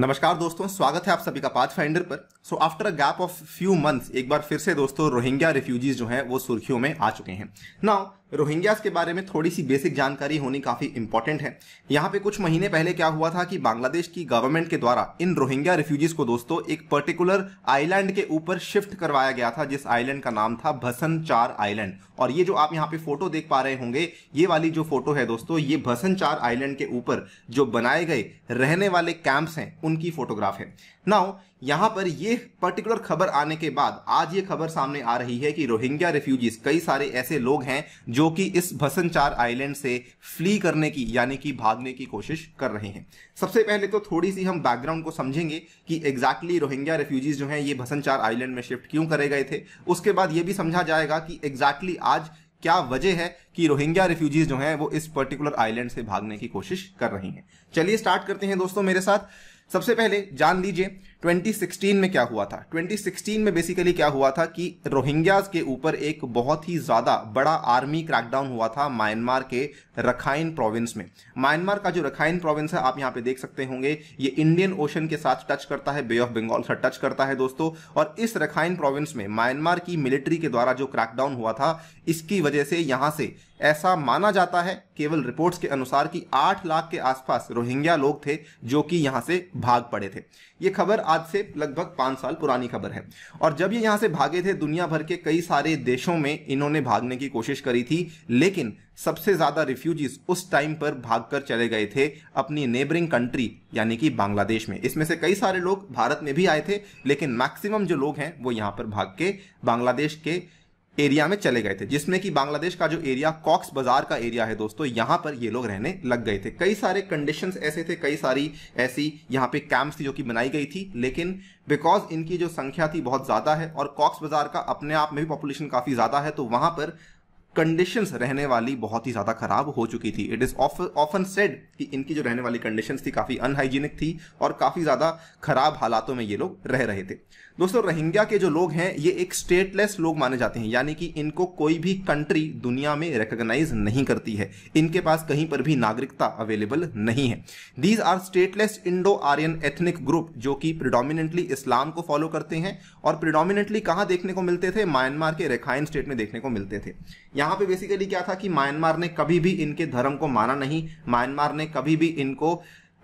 नमस्कार दोस्तों स्वागत है आप सभी का पाथ फाइंडर पर so after a gap of few months एक बार फिर से दोस्तों रोहिंग्या रिफ्यूजीज जो हैं वो सुर्खियों में आ चुके हैं नाउ रोहिंग्यास के बारे में थोड़ी सी बेसिक जानकारी होनी काफ़ी इंपॉर्टेंट है यहाँ पे कुछ महीने पहले क्या हुआ था कि बांग्लादेश की गवर्नमेंट के द्वारा इन रोहिंग्या रिफ्यूजीज को दोस्तों एक पर्टिकुलर आइलैंड के ऊपर शिफ्ट करवाया गया था जिस आइलैंड का नाम था भसन चार आइलैंड और ये जो आप यहाँ पे फोटो देख पा रहे होंगे ये वाली जो फोटो है दोस्तों ये भसन चार आइलैंड के ऊपर जो बनाए गए रहने वाले कैंप्स हैं उनकी फोटोग्राफ है नाउ यहाँ पर ये पर्टिकुलर खबर आने के बाद आज ये खबर सामने आ रही है कि रोहिंग्या रिफ्यूजीज कई सारे ऐसे लोग हैं जो कि इस भसनचार आइलैंड से फ्ली करने की यानी कि भागने की कोशिश कर रहे हैं सबसे पहले तो थोड़ी सी हम बैकग्राउंड को समझेंगे कि एग्जैक्टली रोहिंग्या रिफ्यूजीज जो हैं ये भसनचार आइलैंड में शिफ्ट क्यों करे गए थे उसके बाद ये भी समझा जाएगा कि एग्जैक्टली आज क्या वजह है कि रोहिंग्या रिफ्यूजीज जो हैं वो इस पर्टिकुलर आइलैंड से भागने की कोशिश कर रही हैं चलिए स्टार्ट करते हैं दोस्तों मेरे साथ सबसे पहले जान लीजिए 2016 में क्या हुआ था 2016 में बेसिकली क्या हुआ था कि रोहिंग्याज के ऊपर एक बहुत ही ज़्यादा बड़ा आर्मी क्रैकडाउन हुआ था म्यांमार के रखाइन प्रोविंस में म्यांमार का जो रखाइन प्रोविंस है आप यहाँ पे देख सकते होंगे ये इंडियन ओशन के साथ टच करता है बे ऑफ बंगाल से टच करता है दोस्तों और इस रखाइन प्रोविंस में म्यांमार की मिलिट्री के द्वारा जो क्रैकडाउन हुआ था इसकी वजह से यहाँ से ऐसा माना जाता है केवल रिपोर्ट्स के अनुसार कि आठ लाख के आसपास रोहिंग्या लोग थे जो कि यहाँ से भाग पड़े थे ये खबर आज से लगभग पांच साल पुरानी खबर है और जब ये यहां से भागे थे दुनिया भर के कई सारे देशों में इन्होंने भागने की कोशिश करी थी लेकिन सबसे ज़्यादा रिफ्यूजीज उस टाइम पर भागकर चले गए थे अपनी नेबरिंग कंट्री यानी कि बांग्लादेश में इसमें से कई सारे लोग भारत में भी आए थे लेकिन मैक्सिमम जो लोग हैं वो यहां पर भाग के बांग्लादेश के एरिया में चले गए थे जिसमें कि बांग्लादेश का जो एरिया कॉक्स बाजार का एरिया है दोस्तों यहां पर ये लोग रहने लग गए थे कई सारे कंडीशन ऐसे थे कई सारी ऐसी यहाँ पे कैंप्स थी जो कि बनाई गई थी लेकिन बिकॉज इनकी जो संख्या थी बहुत ज़्यादा है और कॉक्स बाजार का अपने आप में भी पॉपुलेशन काफ़ी ज़्यादा है तो वहां पर कंडीशंस रहने वाली बहुत ही ज़्यादा ख़राब हो चुकी थी इट इज़ ऑफन सेड कि इनकी जो रहने वाली कंडीशंस थी काफ़ी अनहाइजीनिक थी और काफ़ी ज़्यादा ख़राब हालातों में ये लोग रह रहे थे दोस्तों रोहिंग्या के जो लोग हैं ये एक स्टेटलेस लोग माने जाते हैं यानी कि इनको कोई भी कंट्री दुनिया में रिकग्नाइज नहीं करती है इनके पास कहीं पर भी नागरिकता अवेलेबल नहीं है these are stateless Indo Aryan ethnic group जो कि प्रिडोमिनेंटली इस्लाम को फॉलो करते हैं और प्रिडोमिनेंटली कहाँ देखने को मिलते थे म्यांमार के रेखाइन स्टेट में देखने को मिलते थे यहां पे बेसिकली क्या था कि म्यांमार ने कभी भी इनके धर्म को माना नहीं म्यांमार ने कभी भी इनको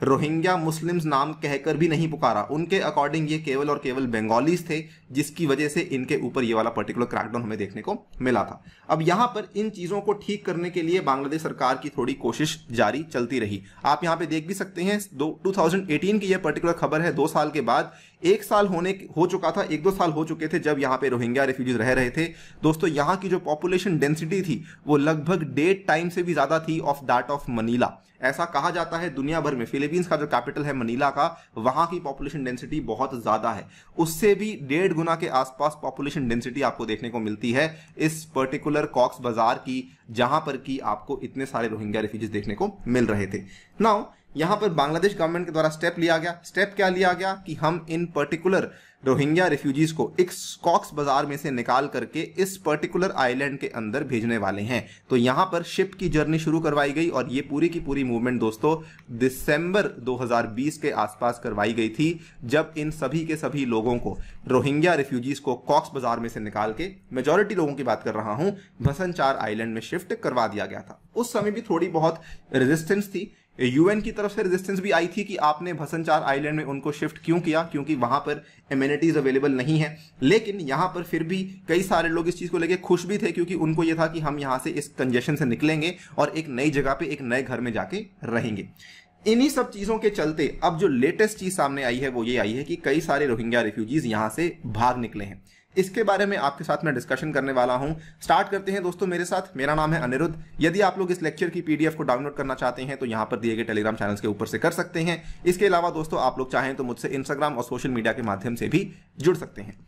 रोहिंग्या मुस्लिम्स नाम कहकर भी नहीं पुकारा उनके अकॉर्डिंग ये केवल और केवल बंगालीज थे जिसकी वजह से इनके ऊपर ये वाला पर्टिकुलर क्रैकडाउन हमें देखने को मिला था अब यहाँ पर इन चीज़ों को ठीक करने के लिए बांग्लादेश सरकार की थोड़ी कोशिश जारी चलती रही आप यहाँ पे देख भी सकते हैं दो टू की यह पर्टिकुलर खबर है दो साल के बाद एक साल होने हो चुका था एक दो साल हो चुके थे जब यहाँ पे रोहिंग्या रेफ्यूजीज रह रहे थे दोस्तों यहाँ की जो पॉपुलेशन डेंसिटी थी वो लगभग डेढ़ टाइम से भी ज़्यादा थी ऑफ दैट ऑफ मनीला ऐसा कहा जाता है दुनिया भर में फिलीपींस का जो कैपिटल है मनीला का वहां की पॉपुलेशन डेंसिटी बहुत ज़्यादा है उससे भी डेढ़ गुना के आसपास पॉपुलेशन डेंसिटी आपको देखने को मिलती है इस पर्टिकुलर कॉक्स बाजार की जहां पर कि आपको इतने सारे रोहिंग्या रेफ्यूजीज देखने को मिल रहे थे नाउ यहाँ पर बांग्लादेश गवर्नमेंट के द्वारा स्टेप लिया गया स्टेप क्या लिया गया कि हम इन पर्टिकुलर रोहिंग्या रिफ्यूजीज को एक स्कॉक्स बाजार में से निकाल करके इस पर्टिकुलर आइलैंड के अंदर भेजने वाले हैं तो यहाँ पर शिप की जर्नी शुरू करवाई गई और ये पूरी की पूरी मूवमेंट दोस्तों दिसंबर 2020 के आसपास करवाई गई थी जब इन सभी के सभी लोगों को रोहिंग्या रिफ्यूजीज को कॉक्स बाजार में से निकाल के मेजोरिटी लोगों की बात कर रहा हूँ भसनचार आइलैंड में शिफ्ट करवा दिया गया था उस समय भी थोड़ी बहुत रेजिस्टेंस थी यूएन की तरफ से रेजिस्टेंस भी आई थी कि आपने भसनचार आइलैंड में उनको शिफ्ट क्यों किया क्योंकि वहां पर इम्यूनिटीज अवेलेबल नहीं है लेकिन यहां पर फिर भी कई सारे लोग इस चीज़ को लेकर खुश भी थे क्योंकि उनको यह था कि हम यहां से इस कंजेशन से निकलेंगे और एक नई जगह पे एक नए घर में जाके रहेंगे इन्हीं सब चीज़ों के चलते अब जो लेटेस्ट चीज़ सामने आई है वो ये आई है कि कई सारे रोहिंग्या रिफ्यूजीज यहां से भाग निकले हैं इसके बारे में आपके साथ मैं डिस्कशन करने वाला हूं स्टार्ट करते हैं दोस्तों मेरे साथ मेरा नाम है अनिरुद्ध यदि आप लोग इस लेक्चर की पीडीएफ को डाउनलोड करना चाहते हैं तो यहां पर दिए गए टेलीग्राम चैनल्स के ऊपर से कर सकते हैं इसके अलावा दोस्तों आप लोग चाहें तो मुझसे इंस्टाग्राम और सोशल मीडिया के माध्यम से भी जुड़ सकते हैं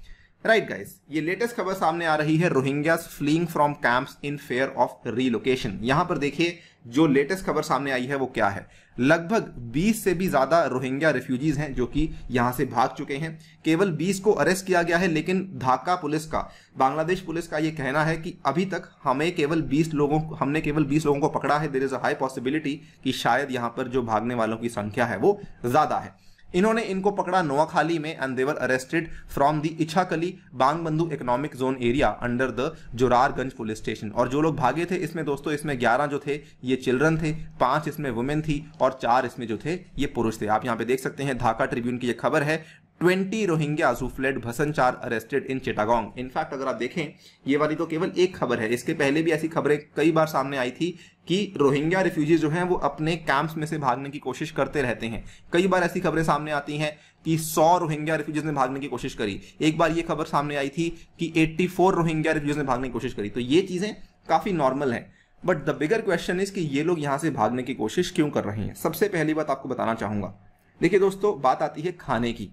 राइट right गाइस ये लेटेस्ट खबर सामने आ रही है Rohingya fleeing from camps in fear of relocation यहां पर देखिए जो लेटेस्ट खबर सामने आई है वो क्या है लगभग 20 से भी ज्यादा रोहिंग्या रिफ्यूजीज हैं जो कि यहां से भाग चुके हैं केवल 20 को अरेस्ट किया गया है लेकिन ढाका पुलिस का बांग्लादेश पुलिस का ये कहना है कि अभी तक हमें केवल बीस लोगों हमने केवल बीस लोगों को पकड़ा है there is a high possibility कि शायद यहां पर जो भागने वालों की संख्या है वो ज्यादा है इन्होंने इनको पकड़ा नोआखाली में and they were arrested from the Ichhakhali Bangabandhu economic zone area under the Zorarganj police station और जो लोग भागे थे इसमें दोस्तों इसमें ग्यारह जो थे ये चिल्ड्रन थे पांच इसमें वुमेन थी और चार इसमें जो थे ये पुरुष थे आप यहाँ पे देख सकते हैं ढाका ट्रिब्यून की यह खबर है twenty Rohingya who fled Bhasanchar arrested in Chittagong in fact अगर आप देखें ये वाली तो केवल एक खबर है इसके पहले भी ऐसी खबरें कई बार सामने आई थी कि रोहिंग्या रिफ्यूजी जो हैं वो अपने कैंप्स में से भागने की कोशिश करते रहते हैं कई बार ऐसी खबरें सामने आती हैं कि 100 रोहिंग्या रिफ्यूजीज ने भागने की कोशिश करी एक बार ये खबर सामने आई थी कि 84 रोहिंग्या रिफ्यूज ने भागने की कोशिश करी तो ये चीज़ें काफ़ी नॉर्मल है but the bigger question is कि ये लोग यहां से भागने की कोशिश क्यों कर रहे हैं सबसे पहली बात आपको बताना चाहूंगा देखिए दोस्तों बात आती है खाने की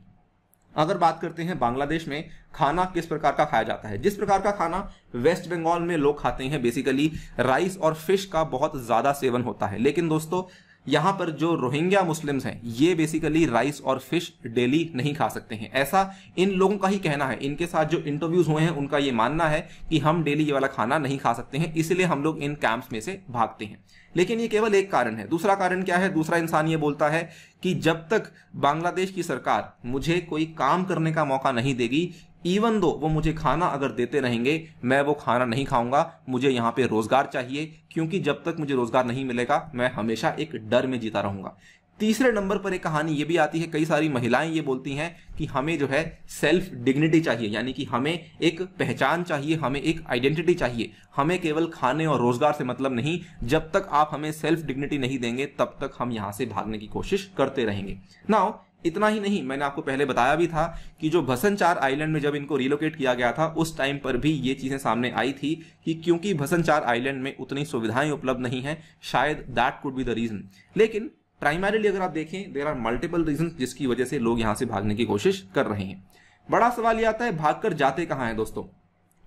अगर बात करते हैं बांग्लादेश में खाना किस प्रकार का खाया जाता है जिस प्रकार का खाना वेस्ट बंगाल में लोग खाते हैं बेसिकली राइस और फिश का बहुत ज़्यादा सेवन होता है लेकिन दोस्तों यहाँ पर जो रोहिंग्या मुस्लिम्स हैं ये बेसिकली राइस और फिश डेली नहीं खा सकते हैं ऐसा इन लोगों का ही कहना है इनके साथ जो इंटरव्यूज हुए हैं उनका ये मानना है कि हम डेली ये वाला खाना नहीं खा सकते हैं इसलिए हम लोग इन कैंप्स में से भागते हैं लेकिन ये केवल एक कारण है दूसरा कारण क्या है दूसरा इंसान ये बोलता है कि जब तक बांग्लादेश की सरकार मुझे कोई काम करने का मौका नहीं देगी इवन दो वो मुझे खाना अगर देते रहेंगे मैं वो खाना नहीं खाऊंगा मुझे यहाँ पे रोजगार चाहिए क्योंकि जब तक मुझे रोजगार नहीं मिलेगा मैं हमेशा एक डर में जीता रहूंगा तीसरे नंबर पर एक कहानी ये भी आती है कई सारी महिलाएं ये बोलती हैं कि हमें जो है सेल्फ डिग्निटी चाहिए यानी कि हमें एक पहचान चाहिए हमें एक आइडेंटिटी चाहिए हमें केवल खाने और रोजगार से मतलब नहीं जब तक आप हमें सेल्फ डिग्निटी नहीं देंगे तब तक हम यहां से भागने की कोशिश करते रहेंगे नाउ इतना ही नहीं मैंने आपको पहले बताया भी था कि जो भसनचार आइलैंड में जब इनको रिलोकेट किया गया था उस टाइम पर भी ये चीज़ें सामने आई थी कि क्योंकि भसनचार आइलैंड में उतनी सुविधाएं उपलब्ध नहीं है शायद that could be the reason लेकिन प्राइमरीली अगर आप देखें देर आर मल्टीपल रीजन जिसकी वजह से लोग यहाँ से भागने की कोशिश कर रहे हैं बड़ा सवाल ये आता है भागकर जाते कहाँ हैं दोस्तों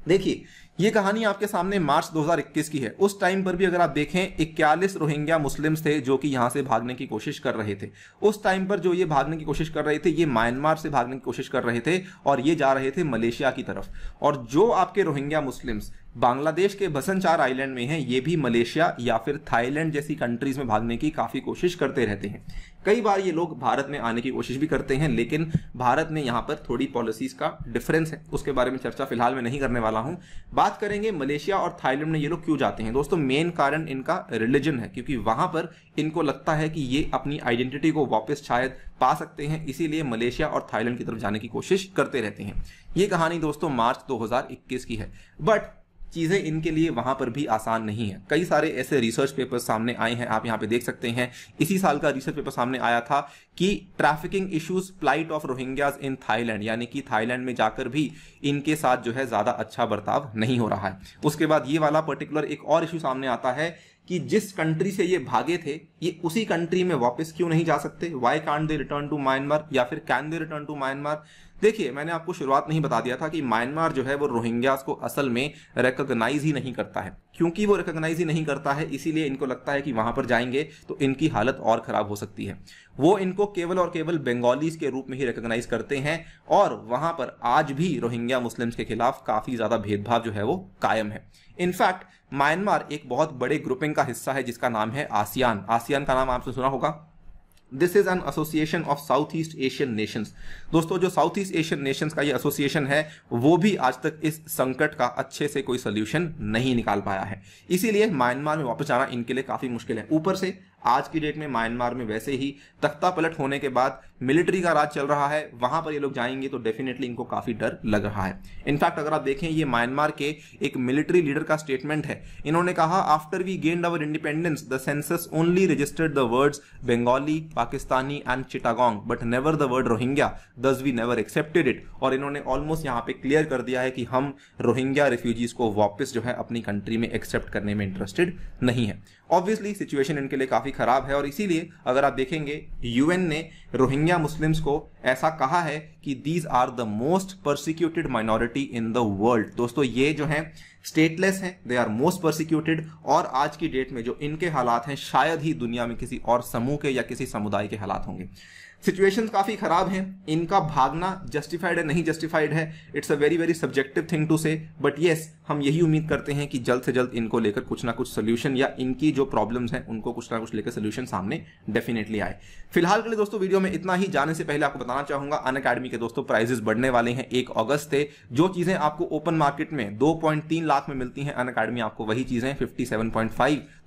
देखिए ये कहानी आपके सामने मार्च 2021 की है उस टाइम पर भी अगर आप देखें इक्यालीस रोहिंग्या मुस्लिम्स थे जो कि यहां से भागने की कोशिश कर रहे थे उस टाइम पर जो ये भागने की कोशिश कर रहे थे ये म्यांमार से भागने की कोशिश कर रहे थे और ये जा रहे थे मलेशिया की तरफ और जो आपके रोहिंग्या मुस्लिम्स बांग्लादेश के बसनचार आइलैंड में हैं ये भी मलेशिया या फिर थाईलैंड जैसी कंट्रीज में भागने की काफ़ी कोशिश करते रहते हैं कई बार ये लोग भारत में आने की कोशिश भी करते हैं लेकिन भारत में यहाँ पर थोड़ी पॉलिसीज़ का डिफरेंस है उसके बारे में चर्चा फिलहाल मैं नहीं करने वाला हूँ बात करेंगे मलेशिया और थाईलैंड में ये लोग क्यों जाते हैं दोस्तों मेन कारण इनका रिलीजन है क्योंकि वहाँ पर इनको लगता है कि ये अपनी आइडेंटिटी को वापस शायद पा सकते हैं इसीलिए मलेशिया और थाईलैंड की तरफ जाने की कोशिश करते रहते हैं ये कहानी दोस्तों मार्च 2021 की है बट चीज़ें इनके लिए वहां पर भी आसान नहीं है कई सारे ऐसे रिसर्च पेपर सामने आए हैं आप यहाँ पे देख सकते हैं इसी साल का रिसर्च पेपर सामने आया था कि trafficking issues plight of Rohingyas in Thailand यानी कि थाईलैंड में जाकर भी इनके साथ जो है ज़्यादा अच्छा बर्ताव नहीं हो रहा है उसके बाद ये वाला पर्टिकुलर एक और इशू सामने आता है कि जिस कंट्री से ये भागे थे ये उसी कंट्री में वापस क्यों नहीं जा सकते why can't they return to Myanmar या फिर can they return to Myanmar देखिए मैंने आपको शुरुआत में ही बता दिया था कि म्यांमार जो है वो रोहिंग्यास को असल में रिकोगनाइज ही नहीं करता है क्योंकि वो रिकोगनाइज ही नहीं करता है इसीलिए इनको लगता है कि वहां पर जाएंगे तो इनकी हालत और खराब हो सकती है वो इनको केवल और केवल बंगालीज के रूप में ही रिकोगनाइज करते हैं और वहां पर आज भी रोहिंग्या मुस्लिम्स के खिलाफ काफी ज्यादा भेदभाव जो है वो कायम है इनफैक्ट म्यांमार एक बहुत बड़े ग्रुपिंग का हिस्सा है जिसका नाम है आसियान आसियान का नाम आपने सुना होगा this is an Association of South East Asian Nations दोस्तों जो साउथ ईस्ट एशियन नेशंस का ये एसोसिएशन है वो भी आज तक इस संकट का अच्छे से कोई सोल्यूशन नहीं निकाल पाया है इसीलिए म्यांमार में वापस जाना इनके लिए काफी मुश्किल है ऊपर से आज की डेट में म्यांमार में वैसे ही तख्ता पलट होने के बाद मिलिट्री का राज चल रहा है वहां पर ये लोग जाएंगे तो डेफिनेटली इनको काफी डर लग रहा है इनफैक्ट अगर आप देखें ये म्यांमार के एक मिलिट्री लीडर का स्टेटमेंट है इन्होंने कहा after we gained our independence the census only registered the words Bengali Pakistani and Chittagong but never the word Rohingya thus we never accepted it और इन्होंने ऑलमोस्ट यहाँ पे क्लियर कर दिया है कि हम रोहिंग्या रिफ्यूजीज को वापस जो है अपनी कंट्री में एक्सेप्ट करने में इंटरेस्टेड नहीं है ऑब्वियसली सिचुएशन इनके लिए काफ़ी ख़राब है और इसीलिए अगर आप देखेंगे यूएन ने रोहिंग्या मुस्लिम्स को ऐसा कहा है कि these are the most persecuted minority in the world दोस्तों ये जो हैं स्टेटलेस हैं दे आर मोस्ट परसिक्यूटेड और आज की डेट में जो इनके हालात हैं शायद ही दुनिया में किसी और समूह के या किसी समुदाय के हालात होंगे सिचुएशंस काफ़ी ख़राब हैं इनका भागना जस्टिफाइड है नहीं जस्टिफाइड है it's a very very subjective thing to say but yes हम यही उम्मीद करते हैं कि जल्द से जल्द इनको लेकर कुछ ना कुछ सोल्यूशन या इनकी जो प्रॉब्लम्स हैं उनको कुछ ना कुछ लेकर सोल्यूशन सामने डेफिनेटली आए फिलहाल के लिए दोस्तों वीडियो में इतना ही जाने से पहले आपको बताना चाहूंगा अन अकेडमी के दोस्तों प्राइजेस बढ़ने वाले हैं एक अगस्त से जो चीज़ें आपको ओपन मार्केट में दो लाख में मिलती हैं अन अकेडमी आपको वही चीज़ें फिफ्टी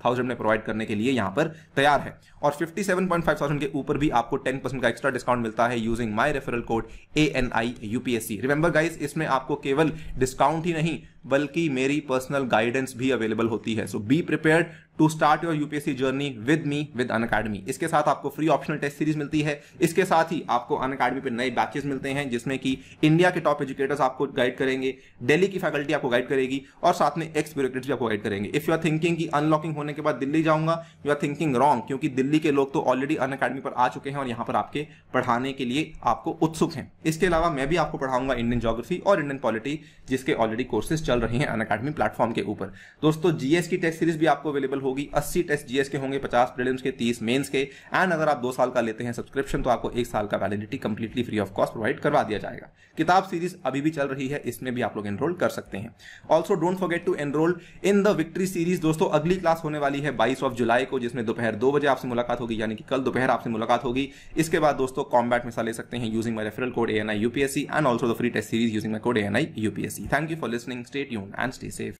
थाउजेंड में प्रोवाइड करने के लिए यहां पर तैयार है और fifty seven point five thousand के ऊपर भी आपको टेन परसेंट का एक्स्ट्रा डिस्काउंट मिलता है using my referral code A N I UPSC remember guys इसमें आपको केवल डिस्काउंट ही नहीं बल्कि मेरी पर्सनल गाइडेंस भी अवेलेबल होती है so be prepare to start your UPSC journey with me with Unacademy इसके साथ आपको फ्री ऑप्शनल टेस्ट सीरीज मिलती है इसके साथ ही आपको अन अकेडमी पर नए बैचेस मिलते हैं जिसमें कि इंडिया के टॉप एजुकेटर्स आपको गाइड करेंगे दिल्ली की फैकल्टी आपको गाइड करेगी और साथ में एक्स ब्यूरोक्रेट्स भी आपको गाइड करेंगे इफ यू आर थिंकिंग की अनलॉकिंग होने के बाद दिल्ली जाऊंगा यू आर थिंकिंग रॉन्ग क्योंकि दिल्ली के लोग तो ऑलरेडी अन अकेडमी पर आ चुके हैं और यहां पर आपके पढ़ाने के लिए आपको उत्सुक हैं इसके अलावा मैं भी आपको पढ़ाऊंगा इंडियन जोग्राफी और इंडियन पॉलिटी जिसके ऑलरेडी कोर्सेज चल चल रही है अन अकाडमी प्लेटफॉर्म के ऊपर दोस्तों जीएस की टेस्ट सीरीज भी आपको अवेलेबल होगी 80 टेस्ट जीएस के होंगे 50 प्रीलिम्स के 30 मेंस के एंड अगर आप दो साल का लेते हैं सब्सक्रिप्शन तो आपको एक साल का validity completely free of cost provide करवा दिया जाएगा किताब सीरीज अभी भी चल रही है इसमें भी आप लोग एनरोल कर सकते हैं also don't forget to enrol in the victory series दोस्तों अगली क्लास होने वाली है बाईस ऑफ जुलाई को जिसमें दोपहर दो बजे आपसे मुलाकात होगी यानी कि कल दोपहर आपसे मुलाकात होगी इसके बाद दोस्तों कॉम्बैट मिसा ले सकते हैं using my referral code A N I UPSC and also the free test series using my code A N I UPSC thank you for listening stay stay tuned and stay safe.